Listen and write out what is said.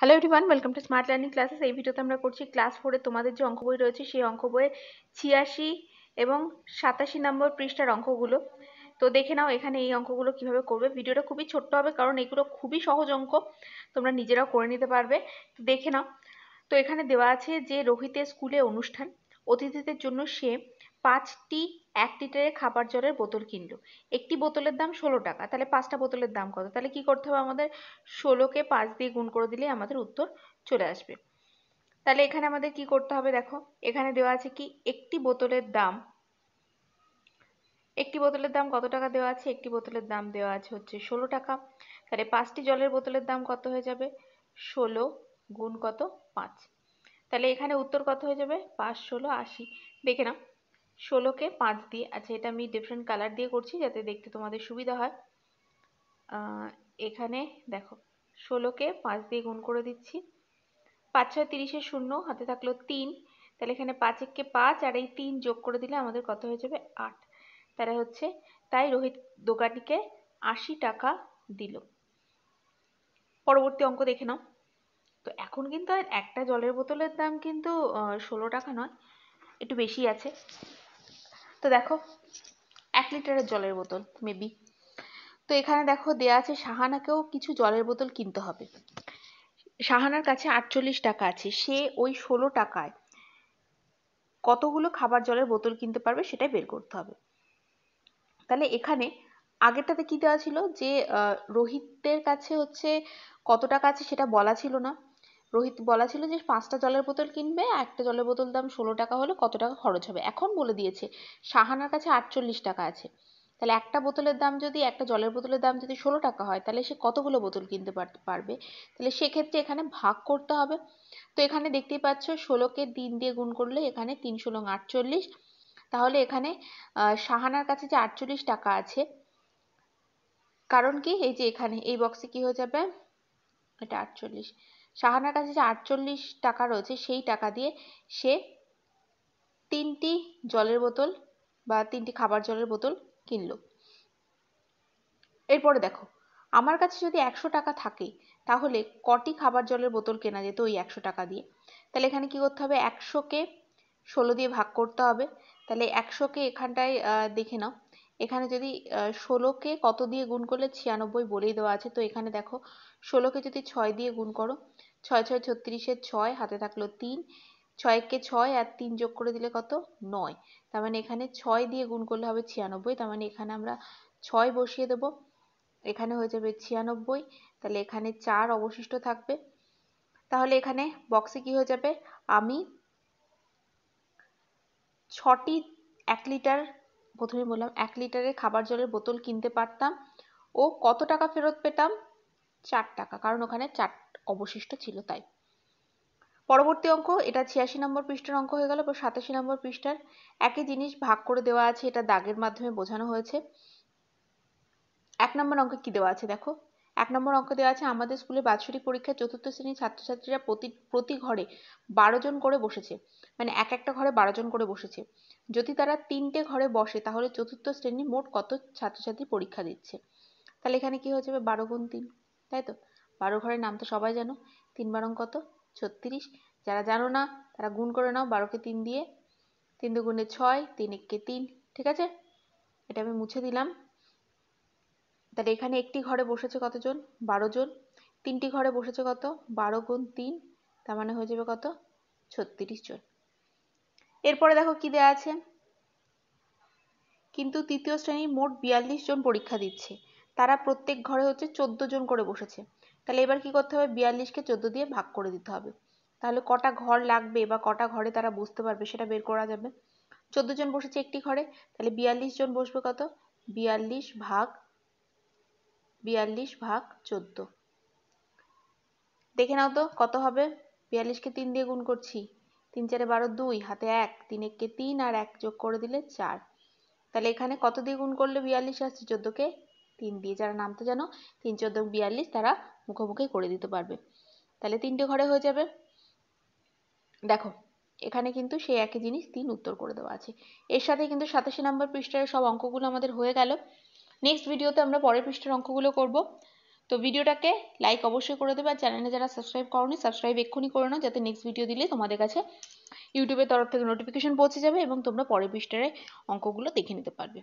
hello everyone welcome to smart learning classes এই ভিডিওতে আমরা করছি ক্লাস ফোরে তোমাদের যে অঙ্ক বই রয়েছে সেই অঙ্ক বইয়ে ছিয়াশি এবং সাতাশি নম্বর পৃষ্ঠার অঙ্কগুলো তো দেখে নাও এখানে এই অঙ্কগুলো কিভাবে করবে ভিডিওটা খুবই ছোট্ট হবে কারণ এগুলো খুবই সহজ অঙ্ক তোমরা নিজেরাও করে নিতে পারবে তো দেখে নাও তো এখানে দেওয়া আছে যে রোহিতের স্কুলে অনুষ্ঠান অতিথিদের জন্য সে পাঁচটি এক লিটারের খাবার জলের বোতল কিনলো একটি বোতলের দাম ষোলো টাকা তাহলে পাঁচটা বোতলের দাম কত তাহলে কি করতে হবে আমাদের ষোলোকে পাঁচ দিয়ে গুণ করে দিলে আমাদের উত্তর চলে আসবে তাহলে এখানে আমাদের কি করতে হবে দেখো এখানে দেওয়া আছে কি একটি বোতলের দাম একটি বোতলের দাম কত টাকা দেওয়া আছে একটি বোতলের দাম দেওয়া আছে হচ্ছে ষোলো টাকা তাহলে পাঁচটি জলের বোতলের দাম কত হয়ে যাবে ষোলো গুণ কত পাঁচ তাহলে এখানে উত্তর কত হয়ে যাবে পাঁচ ষোলো আশি দেখে নাও কে পাঁচ দিয়ে আচ্ছা এটা আমি ডিফারেন্ট কালার দিয়ে করছি যাতে দেখতে তোমাদের সুবিধা হয় এখানে দেখো কে পাঁচ দিয়ে গুণ করে দিচ্ছি পাঁচ ছয় তিরিশে শূন্য হাতে থাকলো তিন তাহলে এখানে পাঁচ কে পাঁচ আর এই তিন যোগ করে দিলে আমাদের কত হয়ে যাবে আট তাহলে হচ্ছে তাই রোহিত দোকানটিকে আশি টাকা দিল পরবর্তী অঙ্ক দেখে নাও তো এখন কিন্তু একটা জলের বোতলের দাম কিন্তু ষোলো টাকা নয় একটু বেশি আছে তো দেখো এক লিটারের জলের বোতল মেবি তো এখানে দেখো দেয়া আছে সাহানাকেও কিছু জলের বোতল কিনতে হবে সাহানার কাছে আটচল্লিশ টাকা আছে সে ওই ষোলো টাকায় কতগুলো খাবার জলের বোতল কিনতে পারবে সেটাই বের করতে হবে তাহলে এখানে আগেরটাতে কি দেওয়া ছিল যে রোহিতের কাছে হচ্ছে কত টাকা আছে সেটা বলা ছিল না রোহিত বলা ছিল যে পাঁচটা জলের বোতল কিনবে একটা জলের বোতল দাম ষোলো টাকা হলে কত টাকা খরচ হবে এখন বলে দিয়েছে সাহানার কাছে আটচল্লিশ টাকা আছে তাহলে একটা বোতলের দাম যদি একটা জলের বোতলের দাম যদি ষোলো টাকা হয় তাহলে সে কতগুলো বোতল কিনতে পারবে তাহলে সেক্ষেত্রে এখানে ভাগ করতে হবে তো এখানে দেখতেই পাচ্ছ ষোলোকে তিন দিয়ে গুণ করলে এখানে তিন ষোলো আটচল্লিশ তাহলে এখানে সাহানার কাছে যে আটচল্লিশ টাকা আছে কারণ কি এই যে এখানে এই বক্সে কি হয়ে যাবে এটা আটচল্লিশ সাহানার কাছে যে আটচল্লিশ টাকা রয়েছে সেই টাকা দিয়ে সে তিনটি জলের বোতল বা তিনটি খাবার জলের বোতল কিনল এরপরে দেখো আমার কাছে যদি একশো টাকা থাকে তাহলে কটি খাবার জলের বোতল কেনা যেত ওই একশো টাকা দিয়ে তাহলে এখানে কি করতে হবে একশোকে ষোলো দিয়ে ভাগ করতে হবে তাহলে একশোকে এখানটায় দেখে নাও এখানে যদি ষোলোকে কত দিয়ে গুণ করলে ছিয়ানব্বই বলেই দেওয়া আছে তো এখানে দেখো ষোলোকে যদি ছয় দিয়ে গুণ করো ছয় ছয় ছত্রিশের ছয় হাতে থাকলো তিন ছয়কে ছয় আর তিন যোগ করে দিলে কত নয় তার মানে এখানে ছয় দিয়ে গুণ করলে হবে ছিয়ানব্বই তার মানে এখানে আমরা ছয় বসিয়ে দেব এখানে হয়ে যাবে ছিয়ানব্বই তাহলে এখানে চার অবশিষ্ট থাকবে তাহলে এখানে বক্সে কি হয়ে যাবে আমি ছটি এক লিটার প্রথমে বললাম এক লিটারের খাবার জলের বোতল কিনতে পারতাম ও কত টাকা ফেরত পেতাম চার টাকা কারণ ওখানে চার অবশিষ্ট ছিল তাই পরবর্তী অঙ্ক এটা ছিয়াশি নম্বর পৃষ্ঠার অঙ্ক হয়ে গেল এবার সাতাশি নম্বর পৃষ্ঠার একই জিনিস ভাগ করে দেওয়া আছে এটা দাগের মাধ্যমে বোঝানো হয়েছে এক নম্বর অঙ্কে কি দেওয়া আছে দেখো এক নম্বর অঙ্ক দেওয়া আছে আমাদের স্কুলে বাৎসরিক পরীক্ষায় চতুর্থ শ্রেণীর ছাত্রছাত্রীরা প্রতি প্রতি ঘরে বারো জন করে বসেছে মানে এক একটা ঘরে বারো জন করে বসেছে যদি তারা তিনটে ঘরে বসে তাহলে চতুর্থ শ্রেণী মোট কত ছাত্রছাত্রী পরীক্ষা দিচ্ছে তাহলে এখানে কি হয়েছে বারো গুণ তিন তাই তো বারো ঘরের নাম তো সবাই জানো তিন বারং কত ছত্রিশ যারা জানো না তারা গুণ করে নাও বারোকে তিন দিয়ে তিন দুগুণে ছয় তিন এককে তিন ঠিক আছে এটা আমি মুছে দিলাম তাহলে এখানে একটি ঘরে বসেছে কতজন বারো জন তিনটি ঘরে বসেছে কত বারো গুণ তিন তার মানে হয়ে যাবে কত ছত্রিশ জন এরপরে দেখো কি দেয়া আছে কিন্তু তৃতীয় শ্রেণীর মোট বিয়াল্লিশ জন পরীক্ষা দিচ্ছে তারা প্রত্যেক ঘরে হচ্ছে চোদ্দ জন করে বসেছে তাহলে এবার কি করতে হবে বিয়াল্লিশকে চোদ্দ দিয়ে ভাগ করে দিতে হবে তাহলে কটা ঘর লাগবে বা কটা ঘরে তারা বসতে পারবে সেটা বের করা যাবে চোদ্দ জন বসেছে একটি ঘরে তাহলে বিয়াল্লিশ জন বসবে কত বিয়াল্লিশ ভাগ বিয়াল্লিশ ভাগ চোদ্দ দেখে নাও তো কত হবে বিয়াল্লিশকে তিন দিয়ে গুণ করছি তিন চারে বারো দুই হাতে এক তিন এককে তিন আর এক যোগ করে দিলে চার তাহলে এখানে কত দিয়ে গুণ করলে বিয়াল্লিশ আসছে চোদ্দোকে তিন দিয়ে যারা নামতে জানো তিন চোদ্দ বিয়াল্লিশ তারা মুখোমুখি করে দিতে পারবে তাহলে তিনটে ঘরে হয়ে যাবে দেখো এখানে কিন্তু সেই একই জিনিস তিন উত্তর করে দেওয়া আছে এর সাথে কিন্তু সাতাশি নম্বর পৃষ্ঠার সব অঙ্কগুলো আমাদের হয়ে গেল নেক্সট ভিডিওতে আমরা পরের পৃষ্ঠের অঙ্কগুলো করব তো ভিডিওটাকে লাইক অবশ্যই করে দেবে আর চ্যানেলে যারা সাবস্ক্রাইব করনি সাবস্ক্রাইব এক্ষুনি করে নাও যাতে নেক্সট ভিডিও দিলে তোমাদের কাছে ইউটিউবের তরফ থেকে নোটিফিকেশন পৌঁছে যাবে এবং তোমরা পরের পৃষ্ঠের অঙ্কগুলো দেখে নিতে পারবে